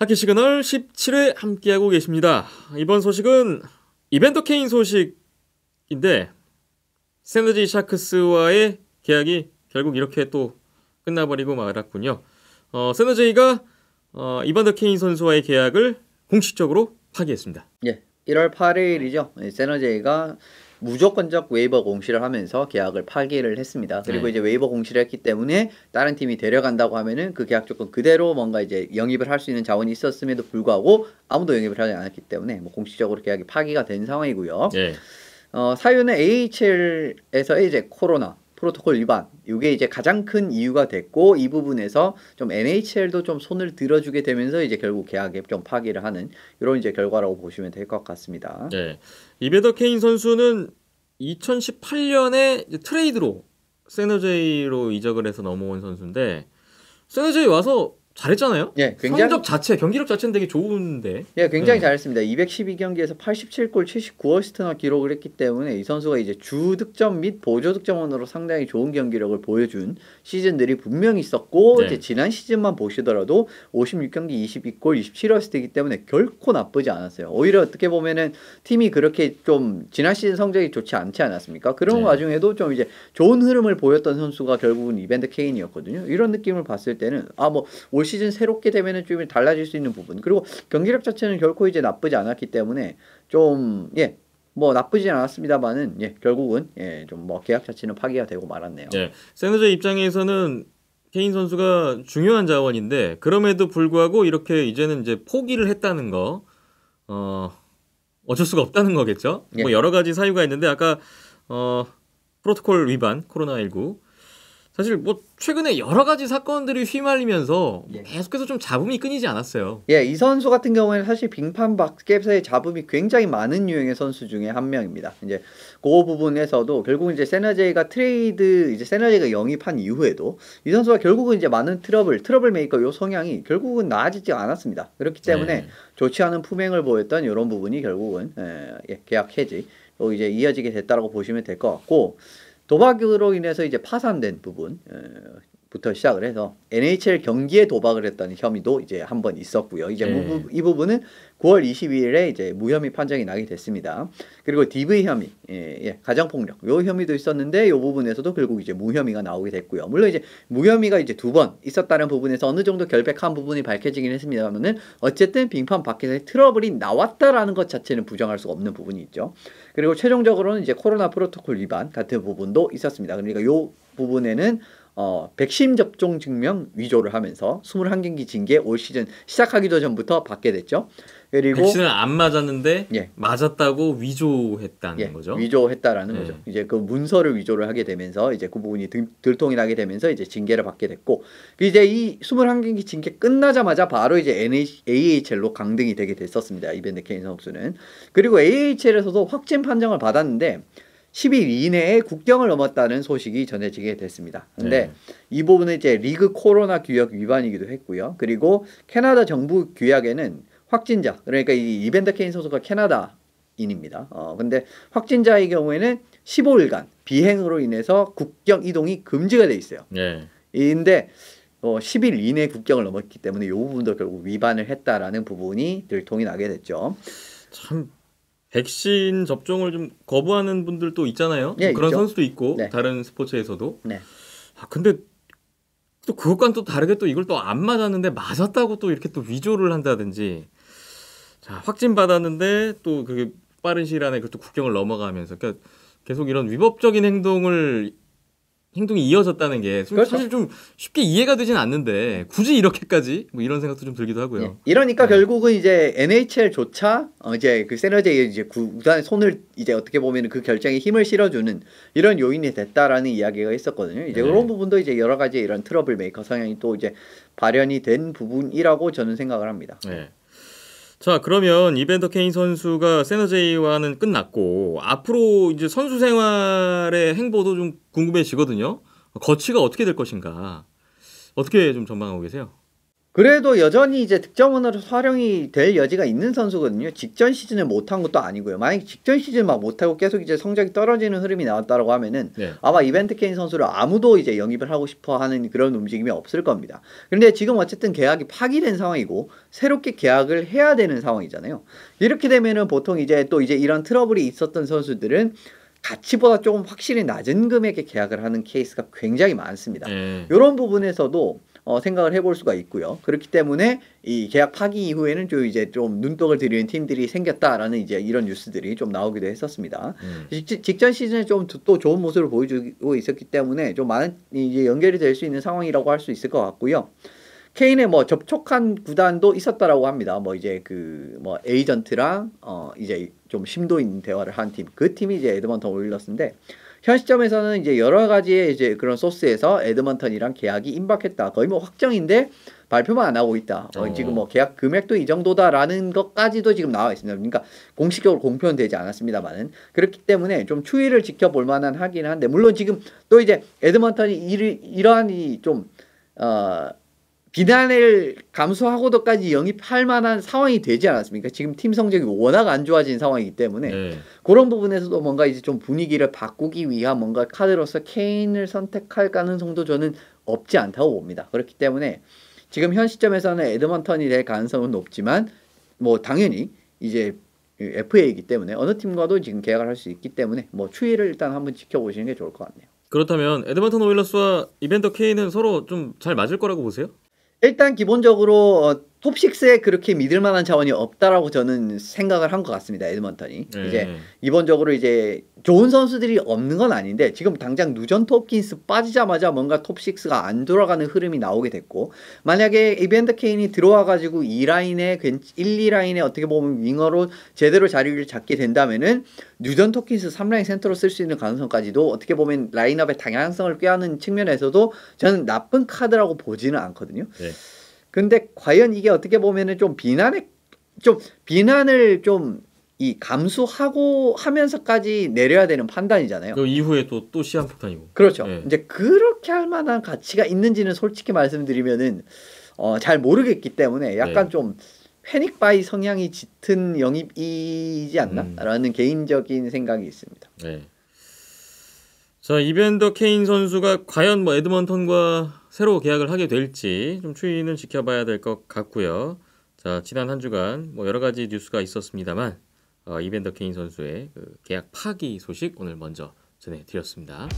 하키 시그널 17회 함께하고 계십니다. 이번 소식은 이벤트 케인 소식인데 샌드지 샤크스와의 계약이 결국 이렇게 또 끝나버리고 말았군요. 어, 샌드제이가 어, 이벤트 케인 선수와의 계약을 공식적으로 파기했습니다. 예, 1월 8일이죠. 샌드제이가 예, 무조건적 웨이버 공시를 하면서 계약을 파기를 했습니다. 그리고 네. 이제 웨이버 공시를 했기 때문에 다른 팀이 데려간다고 하면은 그 계약 조건 그대로 뭔가 이제 영입을 할 수 있는 자원이 있었음에도 불구하고 아무도 영입을 하지 않았기 때문에 뭐 공식적으로 계약이 파기가 된 상황이고요. 네. 어, 사유는 AHL에서의 이제 코로나 프로토콜 위반 이게 이제 가장 큰 이유가 됐고 이 부분에서 좀 NHL도 좀 손을 들어주게 되면서 이제 결국 계약에 좀 파기를 하는 이런 이제 결과라고 보시면 될 것 같습니다. 네, 이베더 케인 선수는 2018년에 트레이드로 세너제이로 이적을 해서 넘어온 선수인데 세너제이 와서 잘했잖아요. 예, 굉장히 성적 자체, 경기력 자체는 되게 좋은데. 예, 굉장히 네. 잘했습니다. 212경기에서 87골, 79어시스트나 기록을 했기 때문에 이 선수가 이제 주 득점 및 보조 득점원으로 상당히 좋은 경기력을 보여준 시즌들이 분명히 있었고 네. 이제 지난 시즌만 보시더라도 56경기 22골, 27어시스트이기 때문에 결코 나쁘지 않았어요. 오히려 어떻게 보면은 팀이 그렇게 좀 지난 시즌 성적이 좋지 않지 않았습니까? 그런 네. 와중에도 좀 이제 좋은 흐름을 보였던 선수가 결국은 이벤트 케인이었거든요. 이런 느낌을 봤을 때는 아 뭐 올 시즌 새롭게 되면은 좀 달라질 수 있는 부분. 그리고 경기력 자체는 결코 이제 나쁘지 않았기 때문에 좀 예. 뭐 나쁘진 않았습니다만은 예 결국은 예 좀 뭐 계약 자체는 파기가 되고 말았네요. 예. 샌드저 입장에서는 케인 선수가 중요한 자원인데 그럼에도 불구하고 이렇게 이제는 이제 포기를 했다는 거 어, 어쩔 수가 없다는 거겠죠. 뭐 예. 뭐 여러 가지 사유가 있는데 아까 어 프로토콜 위반 코로나 19 사실 뭐 최근에 여러 가지 사건들이 휘말리면서 예. 계속해서 좀 잡음이 끊이지 않았어요. 예, 이 선수 같은 경우에는 사실 빙판 밖에서의 잡음이 굉장히 많은 유형의 선수 중에 한 명입니다. 이제 그 부분에서도 결국 이제 세나제이가 트레이드 이제 세나제이가 영입한 이후에도 이 선수가 결국은 이제 많은 트러블 트러블 메이커 요 성향이 결국은 나아지지 않았습니다. 그렇기 때문에 네. 좋지 않은 품행을 보였던 이런 부분이 결국은 예, 예 계약 해지로 이제 이어지게 됐다라고 보시면 될 것 같고. 도박으로 인해서 이제 파산된 부분 부터 시작을 해서 NHL 경기에 도박을 했다는 혐의도 이제 한 번 있었고요. 이제 네. 무, 이 부분은 9월 22일에 이제 무혐의 판정이 나게 됐습니다. 그리고 DV 혐의, 예, 예, 가정폭력 요 혐의도 있었는데 요 부분에서도 결국 이제 무혐의가 나오게 됐고요. 물론 이제 무혐의가 이제 두 번 있었다는 부분에서 어느 정도 결백한 부분이 밝혀지긴 했습니다만은 어쨌든 빙판 밖에서 트러블이 나왔다라는 것 자체는 부정할 수 없는 부분이 있죠. 그리고 최종적으로는 이제 코로나 프로토콜 위반 같은 부분도 있었습니다. 그러니까 요 부분에는 어, 백신 접종 증명 위조를 하면서 21경기 징계 올 시즌 시작하기도 전부터 받게 됐죠. 그리고 백신을 안 맞았는데 예. 맞았다고 위조했다는 예. 거죠. 위조했다라는 예. 거죠. 이제 그 문서를 위조를 하게 되면서 이제 그 부분이 들, 통이 나게 되면서 이제 징계를 받게 됐고 이제 이 21경기 징계 끝나자마자 바로 이제 NH, AHL로 강등이 되게 됐었습니다. 이벤트 케인 선수는. 그리고 AHL에서도 확진 판정을 받았는데 10일 이내에 국경을 넘었다는 소식이 전해지게 됐습니다. 근데 네. 이 부분은 이제 리그 코로나 규약 위반이기도 했고요. 그리고 캐나다 정부 규약에는 확진자 그러니까 이 이벤더 케인 선수가 캐나다인입니다. 어 근데 확진자의 경우에는 15일간 비행으로 인해서 국경 이동이 금지가 돼 있어요. 네. 예. 근데 어, 10일 이내 국경을 넘었기 때문에 이 부분도 결국 위반을 했다라는 부분이 들통이 나게 됐죠. 참 백신 접종을 좀 거부하는 분들도 있잖아요. 네, 그런 있죠. 선수도 있고 네. 다른 스포츠에서도. 네. 아 근데 또 그것과는 또 다르게 또 이걸 또 안 맞았는데 맞았다고 또 이렇게 또 위조를 한다든지. 자 확진 받았는데 또 그게 빠른 시일 안에 그것도 국경을 넘어가면서 그러니까 계속 이런 위법적인 행동을 행동이 이어졌다는 게 그렇죠. 사실 좀 쉽게 이해가 되진 않는데 굳이 이렇게까지 뭐 이런 생각도 좀 들기도 하고요. 예. 이러니까 네. 결국은 이제 NHL조차 어 이제 그 세너제의 이제 구단의 손을 이제 어떻게 보면 그 결정에 힘을 실어주는 이런 요인이 됐다라는 이야기가 있었거든요. 이제 네. 그런 부분도 이제 여러 가지 이런 트러블 메이커 성향이 또 이제 발현이 된 부분이라고 저는 생각을 합니다. 네. 자, 그러면 이벤더 케인 선수가 세너제이와는 끝났고 앞으로 이제 선수 생활의 행보도 좀 궁금해지거든요. 거치가 어떻게 될 것인가? 어떻게 좀 전망하고 계세요? 그래도 여전히 이제 득점원으로 활용이 될 여지가 있는 선수거든요. 직전 시즌에 못한 것도 아니고요. 만약 직전 시즌 막 못하고 계속 이제 성적이 떨어지는 흐름이 나왔다라고 하면은 네. 아마 이벤트 케인 선수를 아무도 이제 영입을 하고 싶어 하는 그런 움직임이 없을 겁니다. 그런데 지금 어쨌든 계약이 파기된 상황이고 새롭게 계약을 해야 되는 상황이잖아요. 이렇게 되면은 보통 이제 또 이제 이런 트러블이 있었던 선수들은 가치보다 조금 확실히 낮은 금액에 계약을 하는 케이스가 굉장히 많습니다. 이런 네. 부분에서도 어, 생각을 해볼 수가 있고요. 그렇기 때문에 이 계약 파기 이후에는 좀 이제 좀 눈독을 들이는 팀들이 생겼다라는 이제 이런 뉴스들이 좀 나오기도 했었습니다. 음. 직, 전 시즌에 좀 또 좋은 모습을 보여주고 있었기 때문에 좀 많은 이제 연결이 될 수 있는 상황이라고 할 수 있을 것 같고요. 케인의 뭐 접촉한 구단도 있었다라고 합니다. 뭐 이제 그 뭐 에이전트랑 어 이제 좀 심도 있는 대화를 한 팀, 그 팀이 이제 에드먼턴 올일러스인데 현 시점에서는 이제 여러 가지의 이제 그런 소스에서 에드먼턴이랑 계약이 임박했다. 거의 뭐 확정인데 발표만 안 하고 있다. 어, 지금 뭐 계약 금액도 이 정도다라는 것까지도 지금 나와 있습니다. 그러니까 공식적으로 공표되지 않았습니다만은 그렇기 때문에 좀 추이를 지켜볼 만한 하긴 한데 물론 지금 또 이제 에드먼턴이 이러, 이러한 이좀 어, 비단을 감수하고도까지 영입할 만한 상황이 되지 않았습니까? 지금 팀 성적이 워낙 안 좋아진 상황이기 때문에 네. 그런 부분에서도 뭔가 이제 좀 분위기를 바꾸기 위한 뭔가 카드로서 케인을 선택할 가능성도 저는 없지 않다고 봅니다. 그렇기 때문에 지금 현 시점에서는 에드먼턴이 될 가능성은 높지만 뭐 당연히 이제 FA이기 때문에 어느 팀과도 지금 계약을 할 수 있기 때문에 뭐 추이를 일단 한번 지켜보시는 게 좋을 것 같네요. 그렇다면 에드먼턴 오일러스와 이벤더 케인은 서로 좀 잘 맞을 거라고 보세요? 일단 기본적으로 어, 톱식스에 그렇게 믿을 만한 자원이 없다라고 저는 생각을 한 것 같습니다. 에드먼턴이 네. 이제 이번적으로 이제 좋은 선수들이 없는 건 아닌데 지금 당장 누전 토킨스 빠지자마자 뭔가 톱식스가 안 돌아가는 흐름이 나오게 됐고 만약에 이벤더 케인이 들어와 가지고 2라인에 1, 2라인에 어떻게 보면 윙어로 제대로 자리를 잡게 된다면은 누전 토킨스 3라인 센터로 쓸 수 있는 가능성까지도 어떻게 보면 라인업의 다양성을 꾀하는 측면에서도 저는 나쁜 카드라고 보지는 않거든요. 네. 근데 과연 이게 어떻게 보면은 좀 비난의 좀 비난을 좀 이 감수하고 하면서까지 내려야 되는 판단이잖아요. 그 이후에 또 또 시한폭탄이고. 그렇죠. 네. 이제 그렇게 할 만한 가치가 있는지는 솔직히 말씀드리면은 어, 잘 모르겠기 때문에 약간 네. 좀 패닉 바이 성향이 짙은 영입이지 않나라는 음. 개인적인 생각이 있습니다. 네. 자, 이벤더 케인 선수가 과연 뭐 에드먼턴과 새로 계약을 하게 될지 좀 추이는 지켜봐야 될 것 같고요. 자, 지난 한 주간 뭐 여러 가지 뉴스가 있었습니다만 어, 이벤더 케인 선수의 그 계약 파기 소식 오늘 먼저 전해드렸습니다.